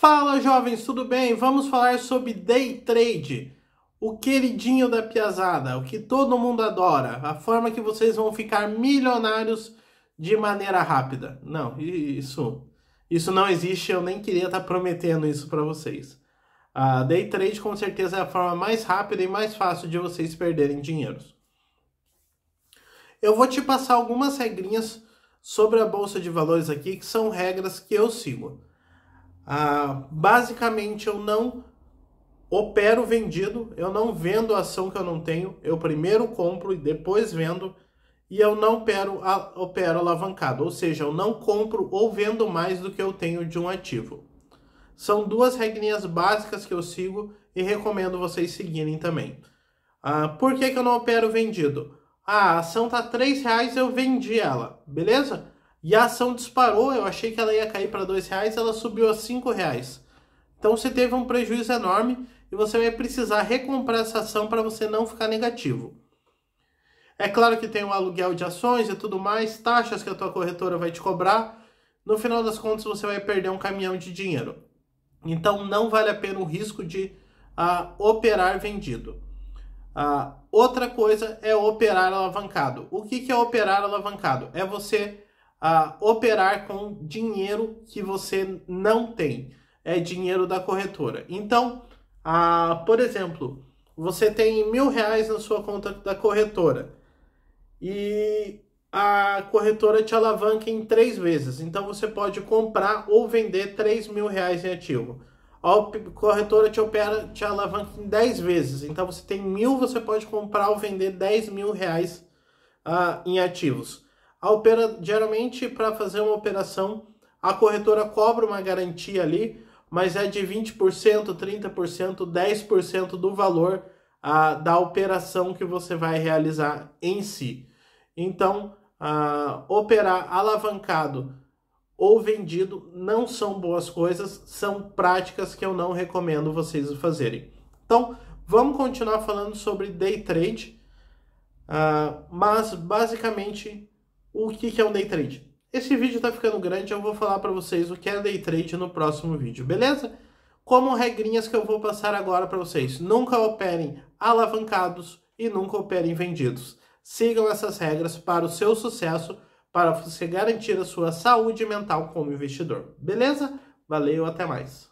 Fala jovens, tudo bem? Vamos falar sobre day trade, o queridinho da piazada, o que todo mundo adora, a forma que vocês vão ficar milionários de maneira rápida. Não, isso, isso não existe, eu nem queria estar tá prometendo isso para vocês. A day trade com certeza é a forma mais rápida e mais fácil de vocês perderem dinheiro. Eu vou te passar algumas regrinhas sobre a bolsa de valores aqui, que são regras que eu sigo. Ah, basicamente, eu não opero vendido, eu não vendo ação que eu não tenho, eu primeiro compro e depois vendo, e eu não opero, opero alavancado, ou seja, eu não compro ou vendo mais do que eu tenho de um ativo. São duas regrinhas básicas que eu sigo e recomendo vocês seguirem também. Ah, por que, que eu não opero vendido? Ah, a ação tá três reais, eu vendi ela, beleza? E a ação disparou, eu achei que ela ia cair para R$ reais, ela subiu a R$ reais. Então você teve um prejuízo enorme e você vai precisar recomprar essa ação para você não ficar negativo. É claro que tem o aluguel de ações e tudo mais, taxas que a tua corretora vai te cobrar. No final das contas, você vai perder um caminhão de dinheiro. Então não vale a pena o risco de uh, operar vendido. Uh, outra coisa é operar alavancado. O que, que é operar alavancado? É você a operar com dinheiro que você não tem, é dinheiro da corretora. Então, a, por exemplo, você tem mil reais na sua conta da corretora e a corretora te alavanca em três vezes. Então você pode comprar ou vender três mil reais em ativo. A corretora te opera, te alavanca em 10 vezes. Então você tem mil, você pode comprar ou vender 10 mil reais uh, em ativos. A opera, geralmente, para fazer uma operação, a corretora cobra uma garantia ali, mas é de 20%, 30%, 10% do valor ah, da operação que você vai realizar em si. Então, ah, operar alavancado ou vendido não são boas coisas, são práticas que eu não recomendo vocês fazerem. Então, vamos continuar falando sobre day trade, ah, mas basicamente o que é um day trade. Esse vídeo está ficando grande, eu vou falar para vocês o que é day trade no próximo vídeo, beleza? Como regrinhas que eu vou passar agora para vocês. Nunca operem alavancados e nunca operem vendidos. Sigam essas regras para o seu sucesso, para você garantir a sua saúde mental como investidor. Beleza? Valeu, até mais.